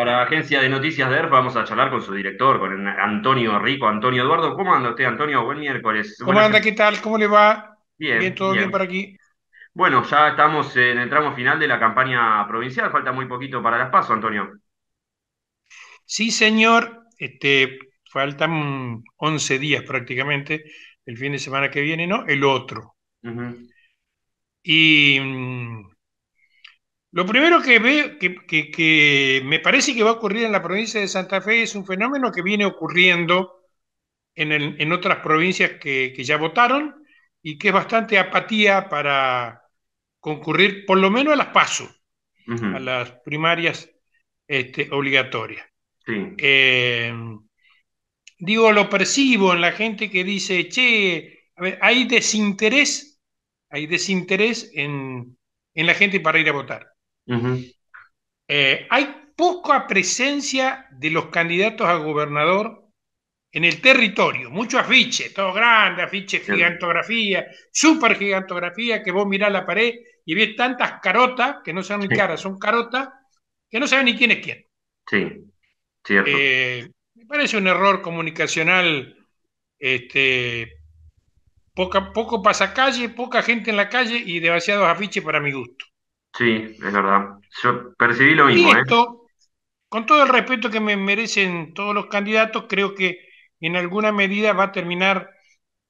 Para la agencia de noticias de ERP vamos a charlar con su director, con Antonio Rico. Antonio Eduardo, ¿cómo anda usted, Antonio? Buen miércoles. ¿Cómo anda? ¿Qué tal? ¿Cómo le va? Bien. Bien, todo bien, para por aquí. Bueno, ya estamos en el tramo final de la campaña provincial, falta muy poquito para las pasos, Antonio. Sí, señor, este, faltan 11 días prácticamente, el fin de semana que viene, ¿no? El otro. Y lo primero que, veo, que, me parece que va a ocurrir en la provincia de Santa Fe es un fenómeno que viene ocurriendo en, otras provincias que, ya votaron y que es bastante apatía para concurrir por lo menos a las PASO, a las primarias este, obligatorias. Eh, digo, lo percibo en la gente que dice, che, hay desinterés, hay desinterés en la gente para ir a votar. Eh, hay poca presencia de los candidatos a gobernador en el territorio, muchos afiches, todo grande, afiches, gigantografía, super gigantografía, que vos mirás la pared y ves tantas carotas, que no son ni caras, son carotas, que no saben ni quién es quién. Sí, cierto. Eh, me parece un error comunicacional, este, poco poco calle poca gente en la calle y demasiados afiches para mi gusto. Sí, es verdad. Yo percibí lo mismo. ¿eh? Esto, Con todo el respeto que me merecen todos los candidatos, creo que en alguna medida va a terminar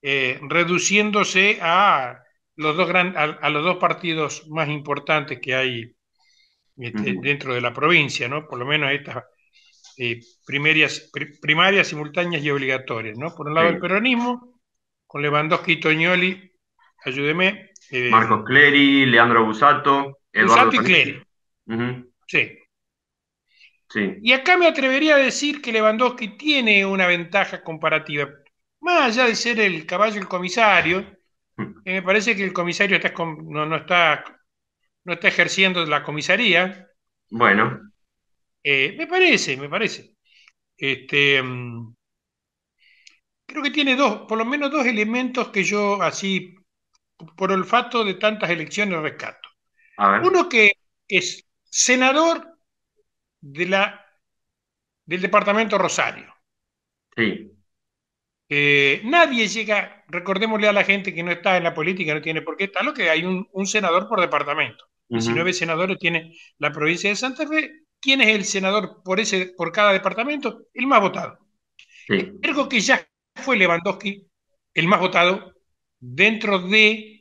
eh, reduciéndose a los dos gran, a, los dos partidos más importantes que hay este, dentro de la provincia, ¿no? Por lo menos estas eh, primarias, simultáneas y obligatorias, ¿no? Por un lado el peronismo, con Lewandowski y Toñoli, ayúdeme. Marcos Clery, Leandro Busato. El Santi Sí. Y acá me atrevería a decir que Lewandowski tiene una ventaja comparativa. Más allá de ser el caballo el comisario, eh, me parece que el comisario no, está, no está ejerciendo la comisaría. Bueno. Eh, me parece, me parece. Este, mm, creo que tiene dos, por lo menos dos elementos que yo así, por olfato de tantas elecciones, rescato. Uno que es senador de la, del departamento Rosario. Eh, nadie llega, recordémosle a la gente que no está en la política, no tiene por qué lo que hay un, senador por departamento. si no 19 senadores tiene la provincia de Santa Fe. ¿Quién es el senador por, ese, por cada departamento? El más votado. que ya fue Lewandowski el más votado dentro de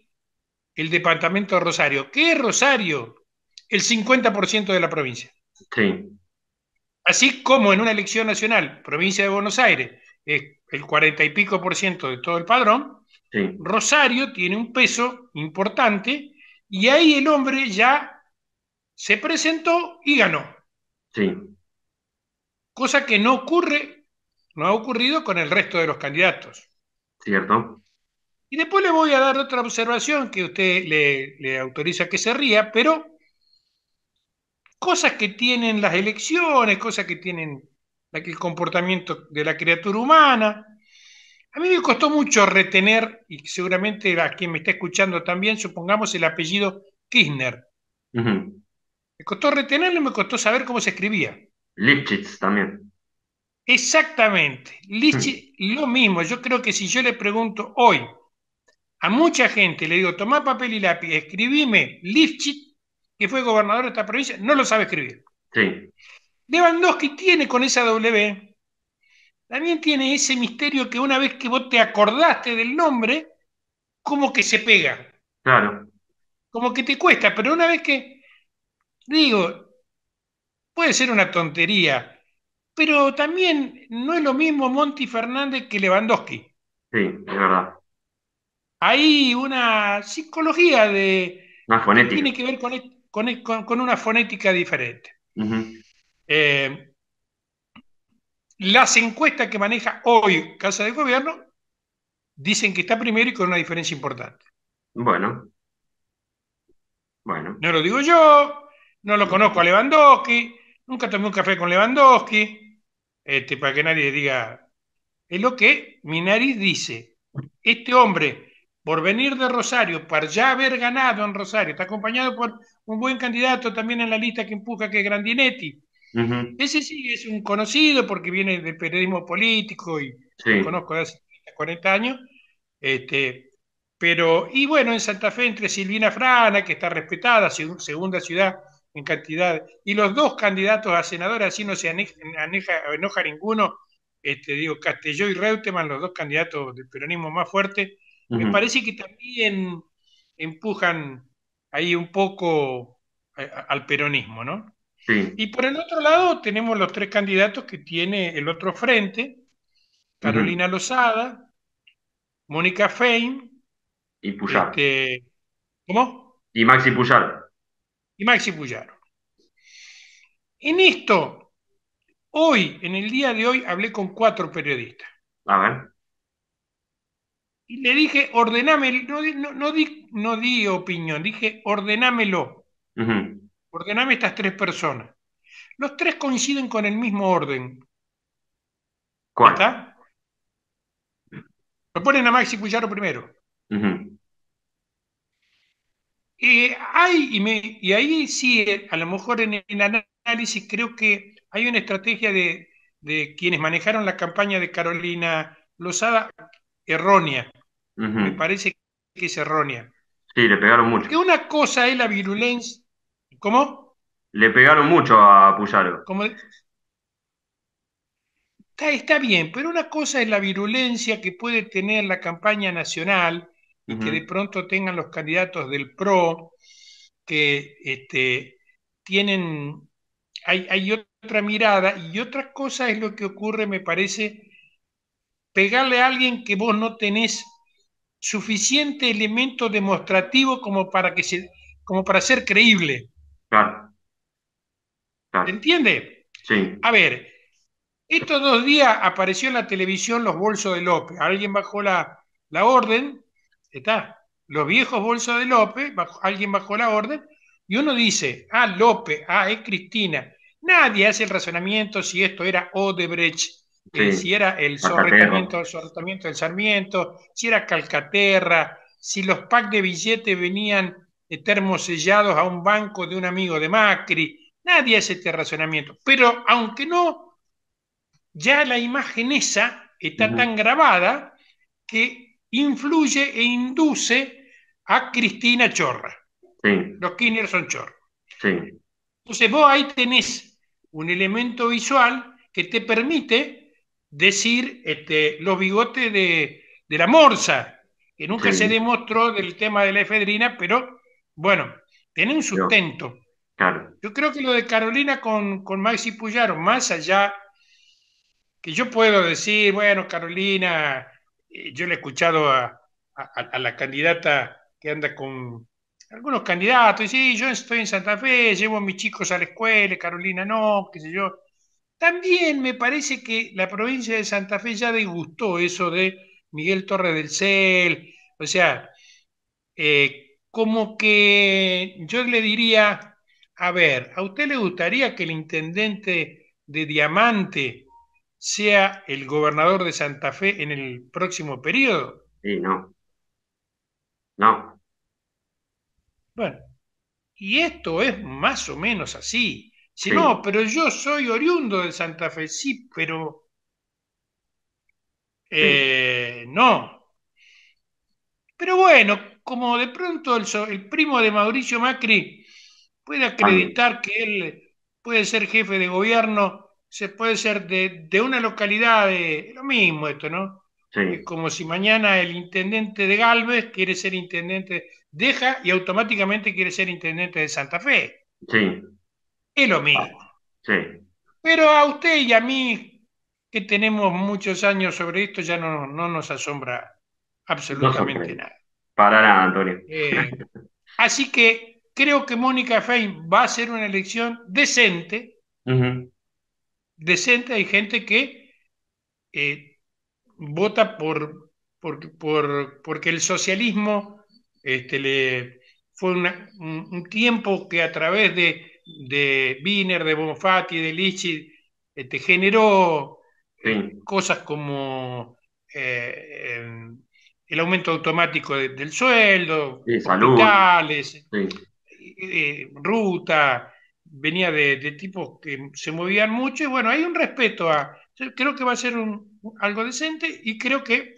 el departamento de Rosario. ¿Qué es Rosario? El 50% de la provincia. Sí. Así como en una elección nacional, provincia de Buenos Aires, es el 40 y pico por ciento de todo el padrón, sí. Rosario tiene un peso importante y ahí el hombre ya se presentó y ganó. Sí. Cosa que no ocurre, no ha ocurrido con el resto de los candidatos. Cierto. Y después le voy a dar otra observación que usted le, autoriza que se ría, pero cosas que tienen las elecciones, cosas que tienen el comportamiento de la criatura humana. A mí me costó mucho retener, y seguramente a quien me está escuchando también, supongamos el apellido Kirchner. Me costó retenerlo me costó saber cómo se escribía. Lipschitz también. Exactamente. Lipschitz, lo mismo. Yo creo que si yo le pregunto hoy a mucha gente le digo, tomá papel y lápiz, escribime Lifchit, que fue gobernador de esta provincia, no lo sabe escribir. Sí. Lewandowski tiene con esa W, también tiene ese misterio que una vez que vos te acordaste del nombre, como que se pega. Claro. Como que te cuesta, pero una vez que, digo, puede ser una tontería, pero también no es lo mismo Monty Fernández que Lewandowski. Sí, es verdad hay una psicología de... Que tiene que ver con, e-, e-, una fonética diferente. Eh, las encuestas que maneja hoy Casa de Gobierno dicen que está primero y con una diferencia importante. Bueno. Bueno. No lo digo yo, no lo conozco a Lewandowski, nunca tomé un café con Lewandowski, este, para que nadie diga. Es lo que nariz dice. Este hombre por venir de Rosario, por ya haber ganado en Rosario, está acompañado por un buen candidato también en la lista que empuja, que es Grandinetti. Ese sí es un conocido porque viene del periodismo político y lo conozco desde hace 40 años. Este, pero, y bueno, en Santa Fe entre Silvina Frana, que está respetada, segunda ciudad en cantidad, y los dos candidatos a senador, así no se enoja ninguno, este, digo, Castelló y Reutemann, los dos candidatos del peronismo más fuerte, me parece que también empujan ahí un poco eh, al peronismo, ¿no? Sí. Y por el otro lado tenemos los tres candidatos que tiene el otro frente, Carolina Lozada, Mónica Fein y Pujar. Este, ¿Cómo? Y Maxi Puyar. Y Maxi Pujar. En esto, hoy, en el día de hoy, hablé con cuatro periodistas. A y le dije, ordename, no, no, di, opinión, dije, ordenámelo. Ordename estas tres personas. Los tres coinciden con el mismo orden. ¿Cuál? Me ponen a Maxi Cuyaro primero. y, y, ahí sí, eh, a lo mejor en el análisis creo que hay una estrategia de, de quienes manejaron la campaña de Carolina Lozada errónea. Me parece que es errónea. Sí, le pegaron mucho. que una cosa es la virulencia. ¿Cómo? Le pegaron mucho a Puyaro. Está, bien, pero una cosa es la virulencia que puede tener la campaña nacional y que de pronto tengan los candidatos del PRO que este, tienen. Hay, hay otra mirada y otra cosa es lo que ocurre, me parece, pegarle a alguien que vos no tenés suficiente elemento demostrativo como para, que se, como para ser creíble. Claro. entiende? Sí. A ver, estos dos días apareció en la televisión los bolsos de López. Alguien bajó la, orden, está, los viejos bolsos de López, alguien bajó la orden, y uno dice, ah, López, ah, es Cristina. Nadie hace el razonamiento si esto era Odebrecht eh, si era el sorretamiento, el del Sarmiento, si era Calcaterra, si los packs de billetes venían termosellados a un banco de un amigo de Macri. Nadie hace este razonamiento. Pero aunque no, ya la imagen esa está tan grabada que influye e induce a Cristina Chorra. Los Kirchner son Chorra. Entonces vos ahí tenés un elemento visual que te permite decir este, los bigotes de, de la morsa, que nunca se demostró del tema de la efedrina, pero bueno, tiene un sustento. Yo, creo que lo de Carolina con, con Maxi Puyaro, más allá que yo puedo decir, bueno, Carolina, eh, yo le he escuchado a, a, la candidata que anda con algunos candidatos, y sí, yo estoy en Santa Fe, llevo a mis chicos a la escuela, Carolina no, qué sé yo. También me parece que la provincia de Santa Fe ya degustó eso de Miguel Torres del Cel, o sea, eh, como que yo le diría, a ver, ¿a usted le gustaría que el intendente de Diamante sea el gobernador de Santa Fe en el próximo periodo? Sí, no. No. Bueno, y esto es más o menos así. Si no, pero yo soy oriundo de Santa Fe, sí, pero eh, no. Pero bueno, como de pronto el, primo de Mauricio Macri puede acreditar que él puede ser jefe de gobierno, se puede ser de, una localidad de lo mismo esto, ¿no? Es como si mañana el intendente de Galvez quiere ser intendente, deja y automáticamente quiere ser intendente de Santa Fe. Sí es lo ah, mismo. sí. Pero a usted y a mí, que tenemos muchos años sobre esto, ya no, no nos asombra absolutamente nada. Para nada, Antonio. Eh, así que creo que Mónica Fein va a ser una elección decente. Decente, hay gente que eh, vota por, por, porque el socialismo este, le, fue un tiempo que a través de de Biner, de Bonfatti, de Lichi, este, eh, generó eh, cosas como eh, el aumento automático del sueldo, sí, hospitales, ruta, venía de, de, tipos que se movían mucho y bueno, hay un respeto a, creo que va a ser algo decente y creo que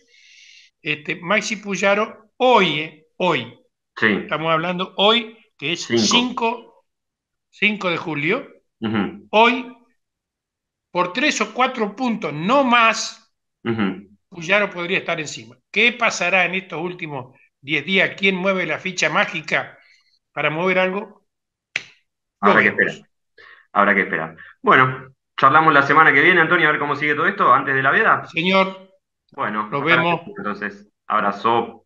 este, Maxi Puyaro hoy, hoy, estamos hablando hoy, que es 5 5 de julio, hoy, por tres o cuatro puntos, no más, uh podría estar encima. ¿Qué pasará en estos últimos 10 días? ¿Quién mueve la ficha mágica para mover algo? Habrá que esperar. Habrá que esperar. Bueno, charlamos la semana que viene, Antonio, a ver cómo sigue todo esto antes de la veda. Señor. Bueno, nos vemos. Entonces, abrazo.